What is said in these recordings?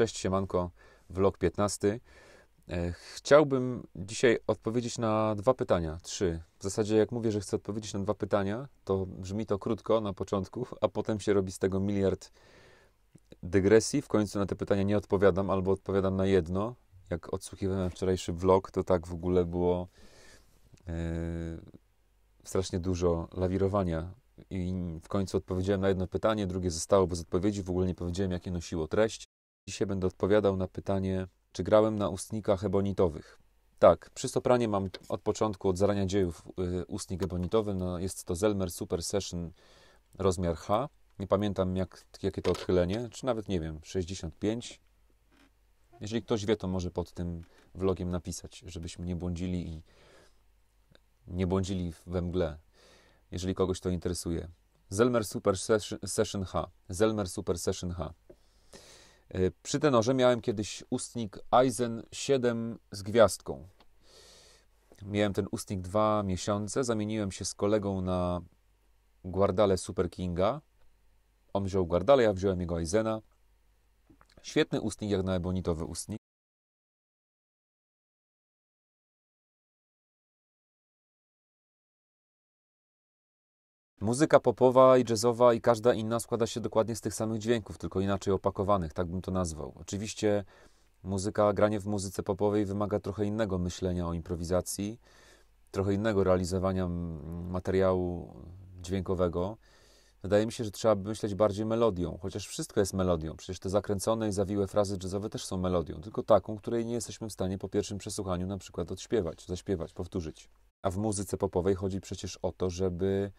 Cześć, siemanko, vlog 15. E, chciałbym dzisiaj odpowiedzieć na dwa pytania, trzy. W zasadzie jak mówię, że chcę odpowiedzieć na dwa pytania, to brzmi to krótko na początku, a potem się robi z tego miliard dygresji. W końcu na te pytania nie odpowiadam albo odpowiadam na jedno. Jak odsłuchiwałem wczorajszy vlog, to tak w ogóle było yy, strasznie dużo lawirowania i w końcu odpowiedziałem na jedno pytanie, drugie zostało bez odpowiedzi, w ogóle nie powiedziałem, jakie nosiło treść. Dzisiaj będę odpowiadał na pytanie, czy grałem na ustnikach ebonitowych. Tak, przy sopranie mam od początku, od zarania dziejów y, ustnik ebonitowy. No, jest to Zelmer Super Session rozmiar H. Nie pamiętam, jak, jakie to odchylenie, czy nawet nie wiem, 65. Jeżeli ktoś wie, to może pod tym vlogiem napisać, żebyśmy nie błądzili i nie błądzili we mgle, jeżeli kogoś to interesuje. Zelmer Super Session H. Zelmer Super Session H. Przy tenorze miałem kiedyś ustnik Eisen 7 z gwiazdką. Miałem ten ustnik dwa miesiące, zamieniłem się z kolegą na Guardale Super Kinga. On wziął Guardale, ja wziąłem jego Eisena. Świetny ustnik, jak na ebonitowy ustnik. Muzyka popowa i jazzowa i każda inna składa się dokładnie z tych samych dźwięków, tylko inaczej opakowanych, tak bym to nazwał. Oczywiście muzyka, granie w muzyce popowej wymaga trochę innego myślenia o improwizacji, trochę innego realizowania materiału dźwiękowego. Wydaje mi się, że trzeba by myśleć bardziej melodią, chociaż wszystko jest melodią. Przecież te zakręcone i zawiłe frazy jazzowe też są melodią, tylko taką, której nie jesteśmy w stanie po pierwszym przesłuchaniu na przykład odśpiewać, zaśpiewać, powtórzyć. A w muzyce popowej chodzi przecież o to, żeby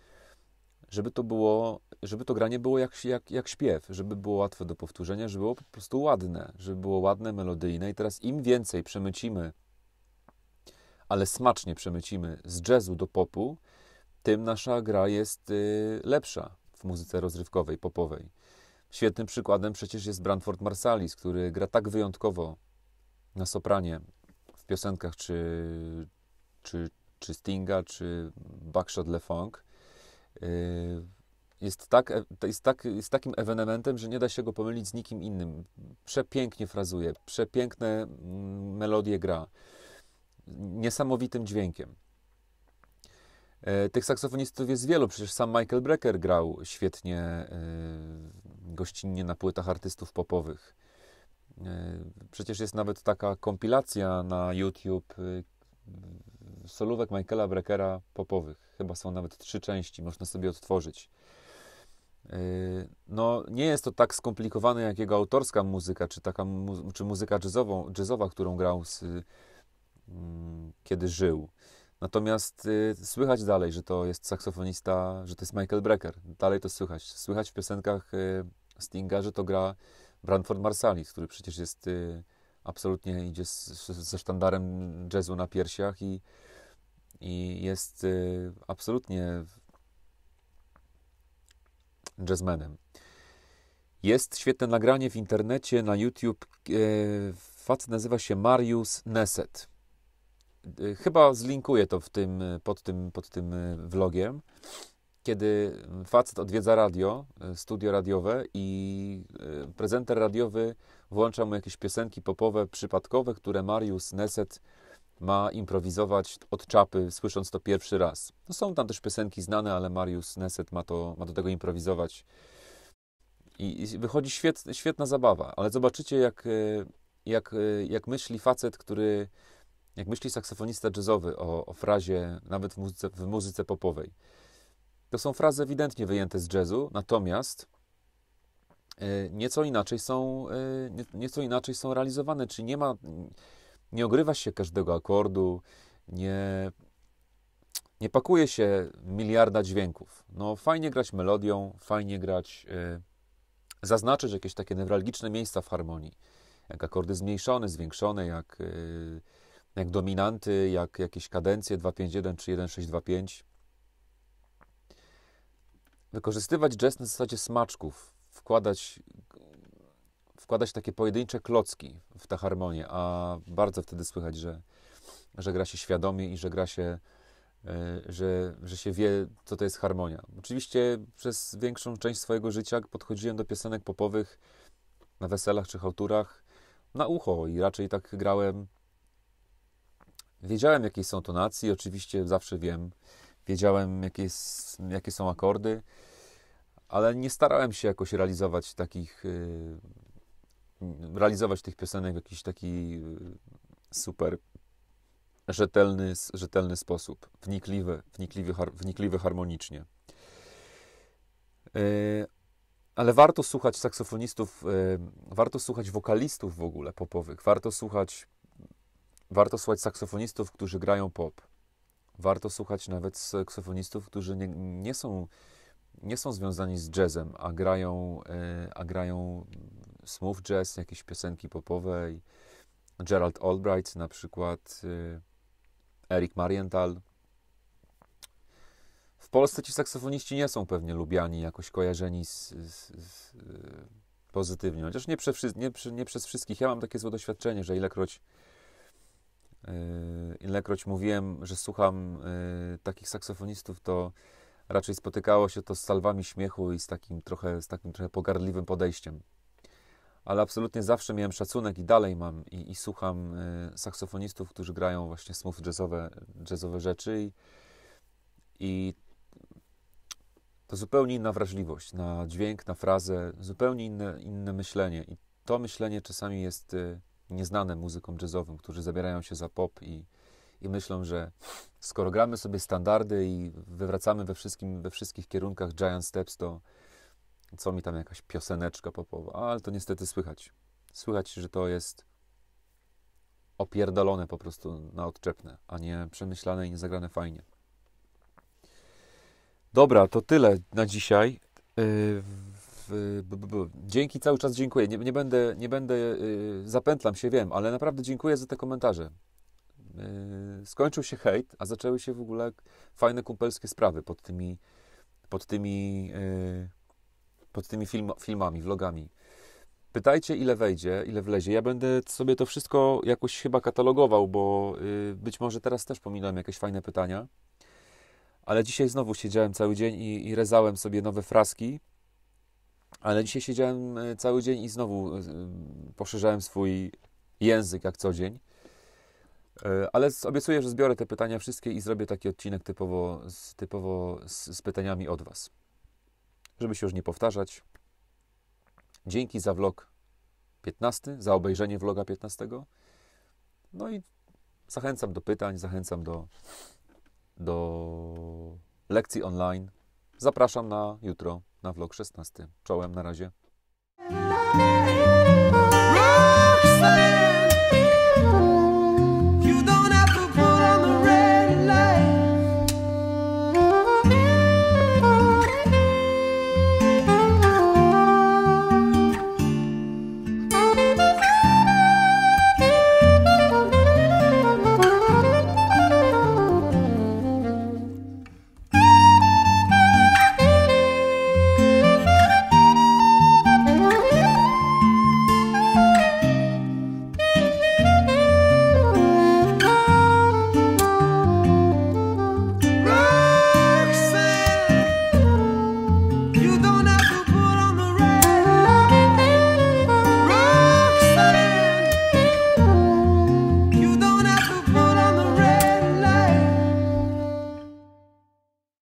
żeby to było, żeby to granie było jak, jak, jak śpiew, żeby było łatwe do powtórzenia, żeby było po prostu ładne, żeby było ładne, melodyjne i teraz im więcej przemycimy, ale smacznie przemycimy z jazzu do popu, tym nasza gra jest y, lepsza w muzyce rozrywkowej, popowej. Świetnym przykładem przecież jest Branford Marsalis, który gra tak wyjątkowo na sopranie w piosenkach czy, czy, czy Stinga, czy Buckshot LeFunk, Y, jest, tak, e, jest, tak, jest takim ewenementem, że nie da się go pomylić z nikim innym. Przepięknie frazuje, przepiękne mm, melodie gra, niesamowitym dźwiękiem. E, tych saksofonistów jest wielu, przecież sam Michael Brecker grał świetnie e, gościnnie na płytach artystów popowych. Przecież jest nawet taka kompilacja na YouTube y, solówek Michaela Breckera popowych. Chyba są nawet trzy części, można sobie odtworzyć. Yy, no, nie jest to tak skomplikowane jak jego autorska muzyka, czy, taka mu czy muzyka jazzową, jazzowa, którą grał z, yy, kiedy żył. Natomiast y, słychać dalej, że to jest saksofonista, że to jest Michael Brecker. Dalej to słychać. Słychać w piosenkach y, Stinga, że to gra Branford Marsalis, który przecież jest y, absolutnie idzie z, z, ze sztandarem jazzu na piersiach i i jest y, absolutnie jazzmenem. Jest świetne nagranie w internecie na YouTube. E, facet nazywa się Marius Neset. Y, chyba zlinkuję to w tym, y, pod, tym, pod tym vlogiem. Kiedy facet odwiedza radio, studio radiowe i prezenter radiowy włącza mu jakieś piosenki popowe przypadkowe, które Marius Neset ma improwizować od czapy, słysząc to pierwszy raz. No są tam też piosenki znane, ale Mariusz Neset ma, to, ma do tego improwizować. I, i wychodzi świet, świetna zabawa, ale zobaczycie, jak, e, jak, e, jak myśli facet, który, jak myśli saksofonista jazzowy o, o frazie, nawet w muzyce, w muzyce popowej. To są frazy ewidentnie wyjęte z jazzu, natomiast e, nieco inaczej są, nieco inaczej są realizowane, czy nie ma, nie ogrywa się każdego akordu, nie, nie pakuje się miliarda dźwięków. No, fajnie grać melodią, fajnie grać, yy, zaznaczyć jakieś takie newralgiczne miejsca w harmonii, jak akordy zmniejszone, zwiększone, jak, yy, jak dominanty, jak jakieś kadencje 251 czy 1625. Wykorzystywać jazz na zasadzie smaczków, wkładać kładać takie pojedyncze klocki w tę harmonię, a bardzo wtedy słychać, że, że gra się świadomie i że gra się, e, że, że się wie, co to jest harmonia. Oczywiście przez większą część swojego życia podchodziłem do piosenek popowych na weselach czy chałturach na ucho i raczej tak grałem. Wiedziałem, jakie są tonacje, oczywiście zawsze wiem. Wiedziałem, jakie, jest, jakie są akordy, ale nie starałem się jakoś realizować takich e, realizować tych piosenek w jakiś taki y, super rzetelny, rzetelny sposób, wnikliwy, wnikliwy, wnikliwy harmonicznie. Y, ale warto słuchać saksofonistów, y, warto słuchać wokalistów w ogóle popowych, warto słuchać, warto słuchać saksofonistów, którzy grają pop. Warto słuchać nawet saksofonistów, którzy nie, nie są, nie są związani z jazzem, a grają, a grają smooth jazz, jakieś piosenki popowe. I Gerald Albright na przykład, y, Eric Marienthal. W Polsce ci saksofoniści nie są pewnie lubiani, jakoś kojarzeni z, z, z y, pozytywnie. Chociaż nie, prze, nie, nie, przez wszystkich. Ja mam takie złe doświadczenie, że ilekroć, y, ilekroć mówiłem, że słucham takich saksofonistów, to raczej spotykało się to z salwami śmiechu i z takim trochę, z takim trochę pogardliwym podejściem ale absolutnie zawsze miałem szacunek i dalej mam i, i słucham y, saksofonistów, którzy grają właśnie smooth jazzowe, jazzowe rzeczy i, i to zupełnie inna wrażliwość na dźwięk, na frazę, zupełnie inne, inne myślenie i to myślenie czasami jest y, nieznane muzykom jazzowym, którzy zabierają się za pop i, i myślą, że skoro gramy sobie standardy i wywracamy we, wszystkim, we wszystkich kierunkach giant steps, to co mi tam jakaś pioseneczka popowa, ale to niestety słychać. Słychać, że to jest opierdolone po prostu na odczepne, a nie przemyślane i nie zagrane fajnie. Dobra, to tyle na dzisiaj. Y, dzięki, cały czas dziękuję. Nie, nie będę, nie będę y, zapętlam się, wiem, ale naprawdę dziękuję za te komentarze. Y, skończył się hejt, a zaczęły się w ogóle fajne kumpelskie sprawy pod tymi, pod tymi pod tymi film, filmami, vlogami. Pytajcie, ile wejdzie, ile wlezie. Ja będę sobie to wszystko jakoś chyba katalogował, bo yy, być może teraz też pominąłem jakieś fajne pytania. Ale dzisiaj znowu siedziałem cały dzień i, i rezałem sobie nowe fraski. Ale dzisiaj siedziałem y, cały dzień i znowu y, y, poszerzałem swój język jak co dzień. Ale obiecuję, że zbiorę te pytania wszystkie i zrobię taki odcinek typowo, typowo z, z pytaniami od Was żeby się już nie powtarzać. Dzięki za vlog 15, za obejrzenie vloga 15. No i zachęcam do pytań, zachęcam do, do lekcji online. Zapraszam na jutro na vlog 16. Czołem, na razie.